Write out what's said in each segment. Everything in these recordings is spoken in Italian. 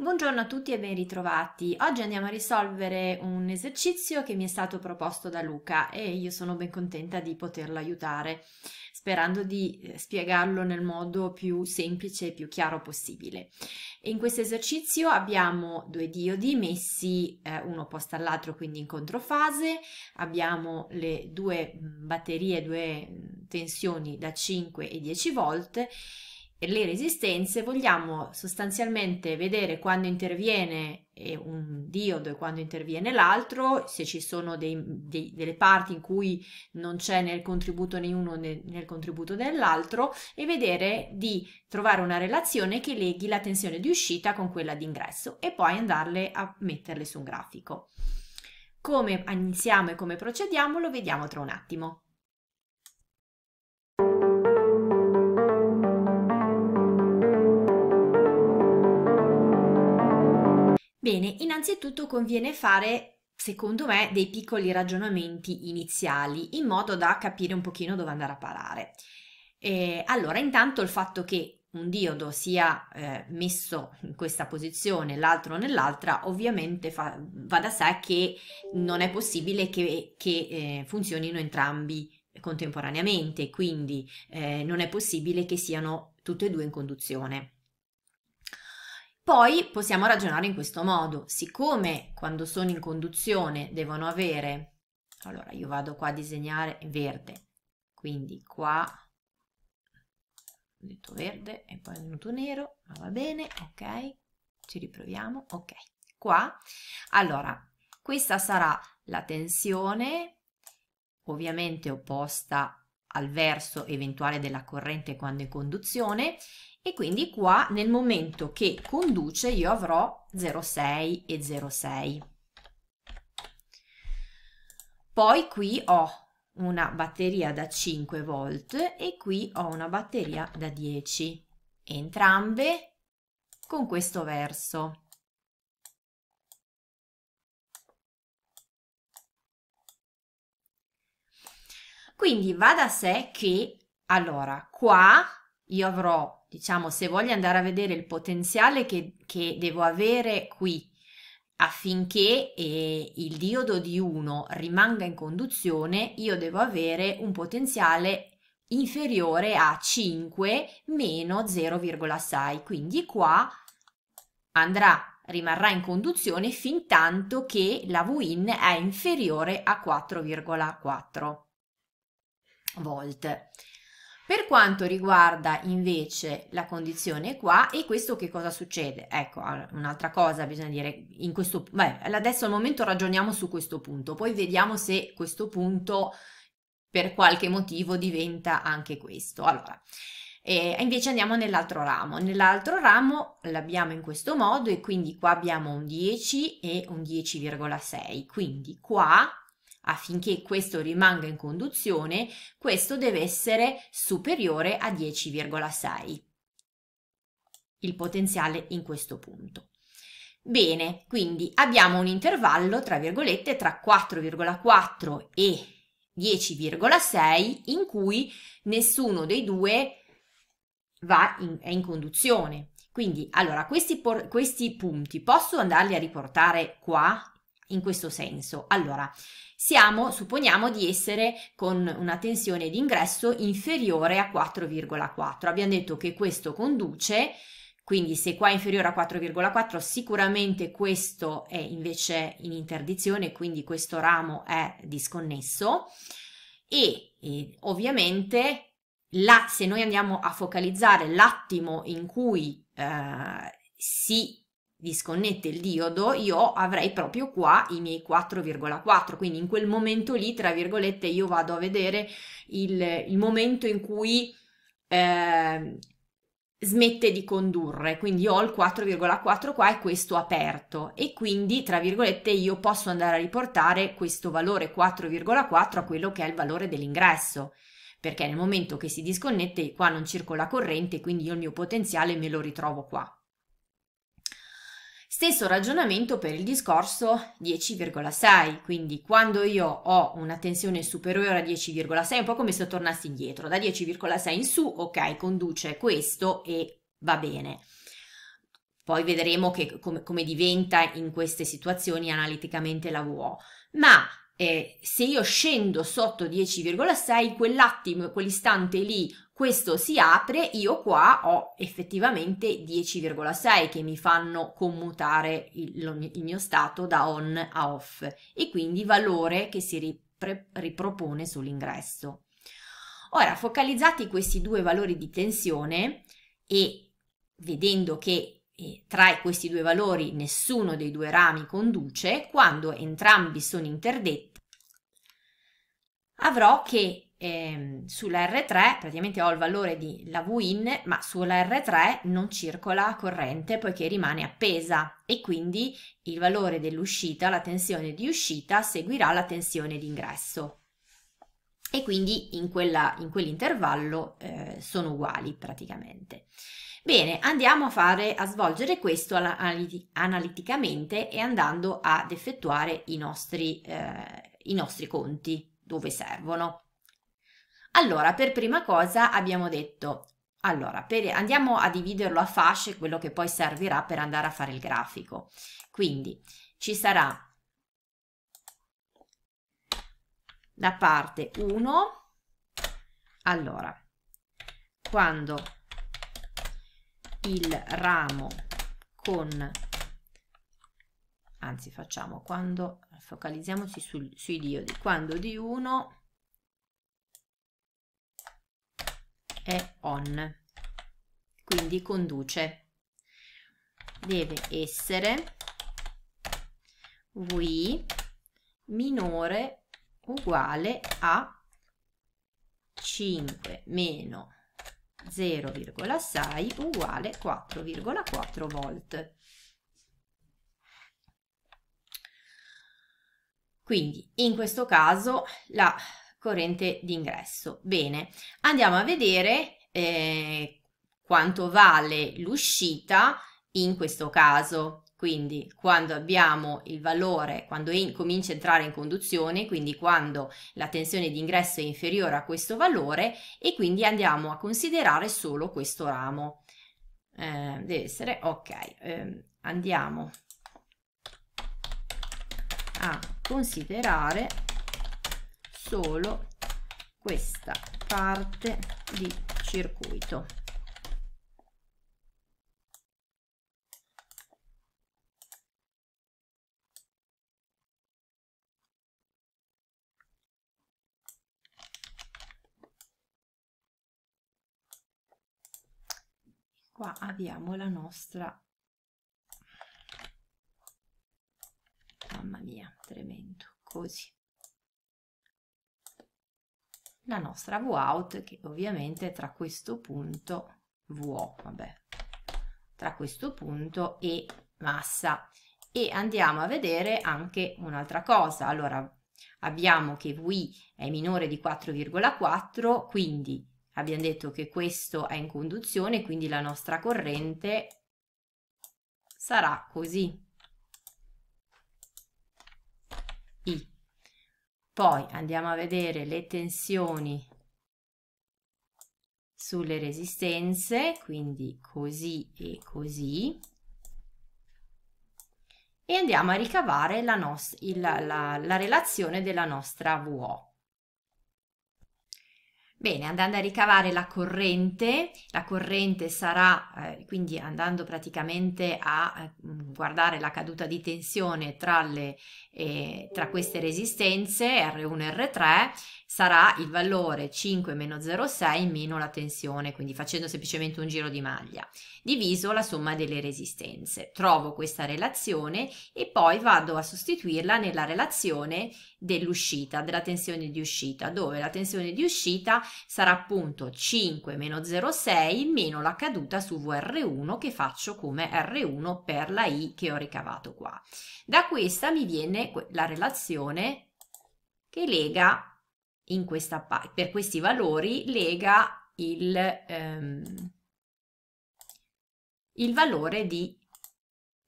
Buongiorno a tutti e ben ritrovati. Oggi andiamo a risolvere un esercizio che mi è stato proposto da Luca e io sono ben contenta di poterlo aiutare, sperando di eh, spiegarlo nel modo più semplice e più chiaro possibile. In questo esercizio abbiamo due diodi messi eh, uno opposto all'altro, quindi in controfase, abbiamo le due mm, batterie, due mm, tensioni da 5 e 10 volt le resistenze vogliamo sostanzialmente vedere quando interviene eh, un diodo e quando interviene l'altro, se ci sono dei, dei, delle parti in cui non c'è nel contributo né uno né nel contributo dell'altro e vedere di trovare una relazione che leghi la tensione di uscita con quella di ingresso e poi andarle a metterle su un grafico. Come iniziamo e come procediamo lo vediamo tra un attimo. Bene, innanzitutto conviene fare, secondo me, dei piccoli ragionamenti iniziali in modo da capire un pochino dove andare a parare. Eh, allora, intanto il fatto che un diodo sia eh, messo in questa posizione, l'altro nell'altra, ovviamente fa, va da sé che non è possibile che, che eh, funzionino entrambi contemporaneamente, quindi eh, non è possibile che siano tutte e due in conduzione. Poi possiamo ragionare in questo modo, siccome quando sono in conduzione devono avere, allora io vado qua a disegnare verde, quindi qua ho detto verde e poi è venuto nero, ma va bene, ok, ci riproviamo, ok, qua, allora questa sarà la tensione ovviamente opposta al verso eventuale della corrente quando è conduzione e quindi qua nel momento che conduce io avrò 0,6 e 0,6. Poi qui ho una batteria da 5 volt e qui ho una batteria da 10, entrambe con questo verso. Quindi va da sé che, allora, qua io avrò, diciamo, se voglio andare a vedere il potenziale che, che devo avere qui affinché eh, il diodo di 1 rimanga in conduzione, io devo avere un potenziale inferiore a 5 meno 0,6. Quindi qua andrà, rimarrà in conduzione fin tanto che la Win è inferiore a 4,4 volte. Per quanto riguarda invece la condizione qua, e questo che cosa succede? Ecco, un'altra cosa bisogna dire, in questo, beh, adesso al momento ragioniamo su questo punto, poi vediamo se questo punto per qualche motivo diventa anche questo. Allora, eh, e invece andiamo nell'altro ramo. Nell'altro ramo l'abbiamo in questo modo e quindi qua abbiamo un 10 e un 10,6, quindi qua Affinché questo rimanga in conduzione, questo deve essere superiore a 10,6 il potenziale in questo punto. Bene, quindi abbiamo un intervallo tra virgolette tra 4,4 e 10,6 in cui nessuno dei due va in, è in conduzione. Quindi, allora, questi, questi punti posso andarli a riportare qua in questo senso. Allora, siamo, supponiamo di essere con una tensione d'ingresso inferiore a 4,4. Abbiamo detto che questo conduce, quindi se qua è inferiore a 4,4 sicuramente questo è invece in interdizione, quindi questo ramo è disconnesso e, e ovviamente là se noi andiamo a focalizzare l'attimo in cui eh, si disconnette il diodo, io avrei proprio qua i miei 4,4, quindi in quel momento lì, tra virgolette, io vado a vedere il, il momento in cui eh, smette di condurre, quindi ho il 4,4 qua e questo aperto e quindi, tra virgolette, io posso andare a riportare questo valore 4,4 a quello che è il valore dell'ingresso perché nel momento che si disconnette qua non circola corrente, quindi io il mio potenziale me lo ritrovo qua. Stesso ragionamento per il discorso 10,6, quindi quando io ho una tensione superiore a 10,6 è un po' come se tornassi indietro, da 10,6 in su, ok, conduce questo e va bene. Poi vedremo che, com come diventa in queste situazioni analiticamente la VO. Ma eh, se io scendo sotto 10,6, quell'attimo, quell'istante lì, questo si apre, io qua ho effettivamente 10,6 che mi fanno commutare il, il, mio stato da on a off e quindi valore che si ripre, ripropone sull'ingresso. Ora, focalizzati questi due valori di tensione e vedendo che e trae questi due valori nessuno dei due rami conduce, quando entrambi sono interdetti, avrò che eh, sulla R3 praticamente ho il valore di la Vin, ma sulla R3 non circola corrente poiché rimane appesa e quindi il valore dell'uscita, la tensione di uscita, seguirà la tensione di ingresso. E quindi in, quella, in quell'intervallo eh, sono uguali praticamente. Bene, andiamo a, fare, a svolgere questo analiticamente e andando ad effettuare i nostri, eh, i nostri conti dove servono. Allora, per prima cosa abbiamo detto, allora, per, andiamo a dividerlo a fasce, quello che poi servirà per andare a fare il grafico. Quindi ci sarà da parte 1, allora, quando il ramo con anzi facciamo quando focalizziamoci sul, sui diodi quando di 1 è on quindi conduce deve essere V minore uguale a 5 meno 0,6 uguale 4,4 volt. Quindi in questo caso la corrente d'ingresso. Bene, andiamo a vedere eh, quanto vale l'uscita in questo caso. Quindi quando abbiamo il valore, quando in, comincia a entrare in conduzione, quindi quando la tensione di ingresso è inferiore a questo valore e quindi andiamo a considerare solo questo ramo. Eh, deve essere, ok, eh, andiamo a considerare solo questa parte di circuito. qua abbiamo la nostra mamma mia tremendo così la nostra v out che ovviamente tra questo punto vo vabbè tra questo punto e massa e andiamo a vedere anche un'altra cosa allora abbiamo che vi è minore di 4,4 quindi abbiamo detto che questo è in conduzione, quindi la nostra corrente sarà così. I. Poi andiamo a vedere le tensioni sulle resistenze, quindi così e così. E andiamo a ricavare la, la, la, la relazione della nostra VO. Bene, andando a ricavare la corrente, la corrente sarà, eh, quindi andando praticamente a eh, mm, guardare la caduta di tensione tra, le, eh, tra queste resistenze R1 e R3, sarà il valore 5-0,6 meno la tensione, quindi facendo semplicemente un giro di maglia, diviso la somma delle resistenze. Trovo questa relazione e poi vado a sostituirla nella relazione dell'uscita, della tensione di uscita, dove la tensione di uscita sarà appunto 5 meno 0,6 meno la caduta su VR1 che faccio come R1 per la I che ho ricavato qua. Da questa mi viene la relazione che lega in questa parte, per questi valori lega il, ehm, il valore di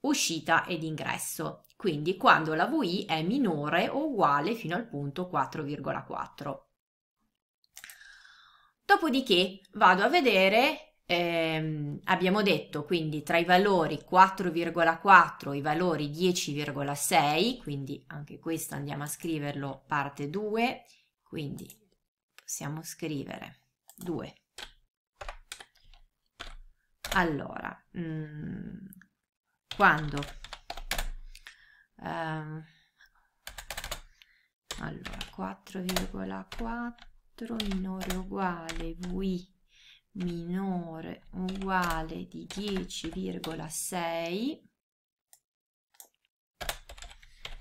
uscita ed ingresso quindi quando la VI è minore o uguale fino al punto 4,4. Dopodiché vado a vedere, ehm, abbiamo detto quindi tra i valori 4,4 e i valori 10,6, quindi anche questo andiamo a scriverlo parte 2, quindi possiamo scrivere 2. Allora, mh, mm, quando ehm, allora 4,4 minore uguale VI minore uguale di 10,6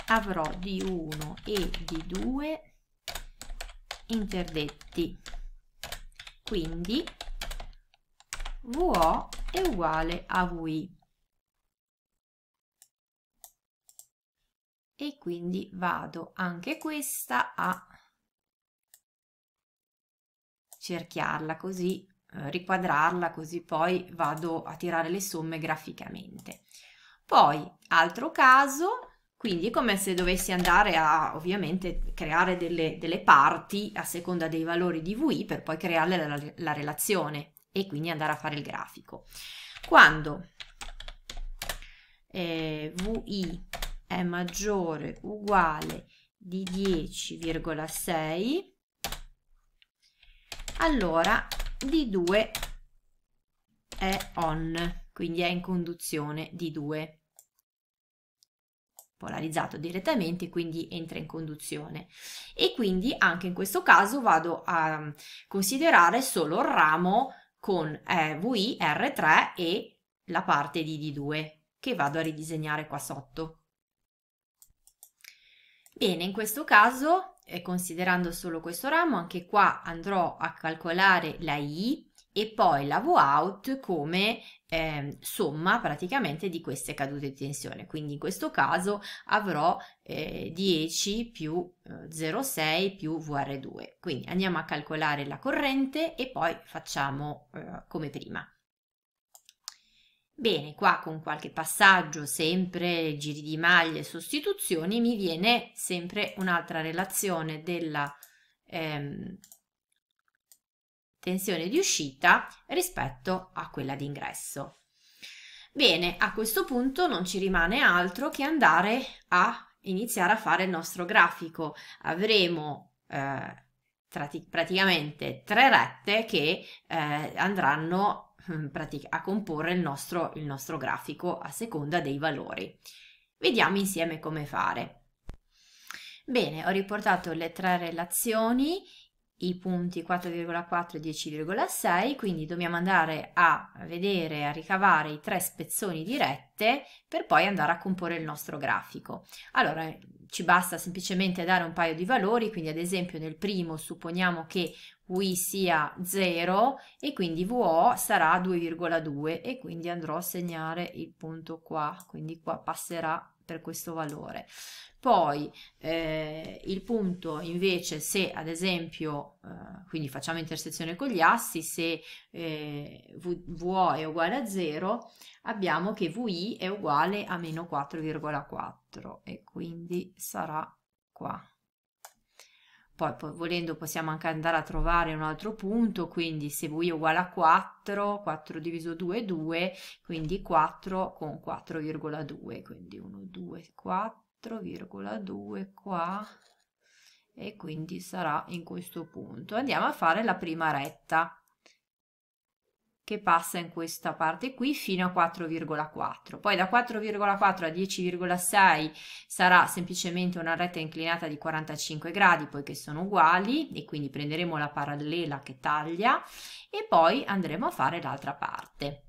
avrò di 1 e di 2 interdetti quindi VO è uguale a VI e quindi vado anche questa a cerchiarla così, eh, riquadrarla così poi vado a tirare le somme graficamente. Poi, altro caso, quindi è come se dovessi andare a ovviamente creare delle, delle parti a seconda dei valori di VI per poi creare la, la relazione e quindi andare a fare il grafico. Quando eh, VI è maggiore uguale di 10,6 allora D2 è on quindi è in conduzione D2 polarizzato direttamente quindi entra in conduzione e quindi anche in questo caso vado a considerare solo il ramo con eh, VI, R3 e la parte di D2 che vado a ridisegnare qua sotto Bene, in questo caso, eh, considerando solo questo ramo, anche qua andrò a calcolare la I e poi la V out come eh, somma praticamente di queste cadute di tensione. Quindi in questo caso avrò eh, 10 più 0,6 eh, più VR2. Quindi andiamo a calcolare la corrente e poi facciamo eh, come prima. Bene, qua con qualche passaggio, sempre giri di maglie, sostituzioni, mi viene sempre un'altra relazione della ehm, tensione di uscita rispetto a quella di ingresso. Bene, a questo punto non ci rimane altro che andare a iniziare a fare il nostro grafico. Avremo eh, praticamente tre rette che eh, andranno Ehm, a comporre il nostro, il nostro grafico a seconda dei valori. Vediamo insieme come fare. Bene, ho riportato le tre relazioni i punti 4,4 e 10,6, quindi dobbiamo andare a vedere, a ricavare i tre spezzoni dirette per poi andare a comporre il nostro grafico. Allora, ci basta semplicemente dare un paio di valori, quindi ad esempio nel primo supponiamo che V sia 0 e quindi VO sarà 2,2 e quindi andrò a segnare il punto qua, quindi qua passerà per questo valore. Poi eh, il punto invece se ad esempio, eh, quindi facciamo intersezione con gli assi, se eh, v, VO è uguale a 0 abbiamo che VI è uguale a meno 4,4 e quindi sarà qua poi, poi, volendo possiamo anche andare a trovare un altro punto, quindi se v è uguale a 4, 4 diviso 2 è 2, quindi 4 con 4,2, quindi 1, 2, 4,2 qua e quindi sarà in questo punto. Andiamo a fare la prima retta che passa in questa parte qui fino a 4,4. Poi da 4,4 a 10,6 sarà semplicemente una retta inclinata di 45 gradi poiché sono uguali e quindi prenderemo la parallela che taglia e poi andremo a fare l'altra parte.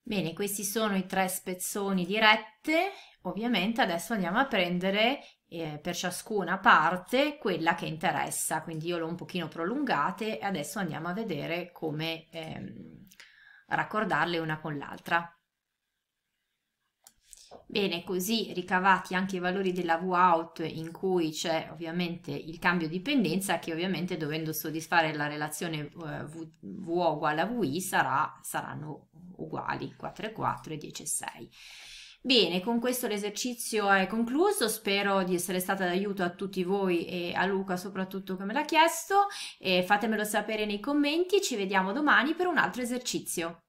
Bene, questi sono i tre spezzoni di rette. Ovviamente adesso andiamo a prendere eh, per ciascuna parte quella che interessa, quindi io l'ho un pochino prolungate e adesso andiamo a vedere come ehm, raccordarle una con l'altra. Bene, così ricavati anche i valori della vout in cui c'è ovviamente il cambio di pendenza che ovviamente dovendo soddisfare la relazione v, eh, v uguale a vi sarà, saranno uguali 4 e 4 e 10 e 6. Bene, con questo l'esercizio è concluso, spero di essere stata d'aiuto a tutti voi e a Luca soprattutto che me l'ha chiesto, e fatemelo sapere nei commenti, ci vediamo domani per un altro esercizio.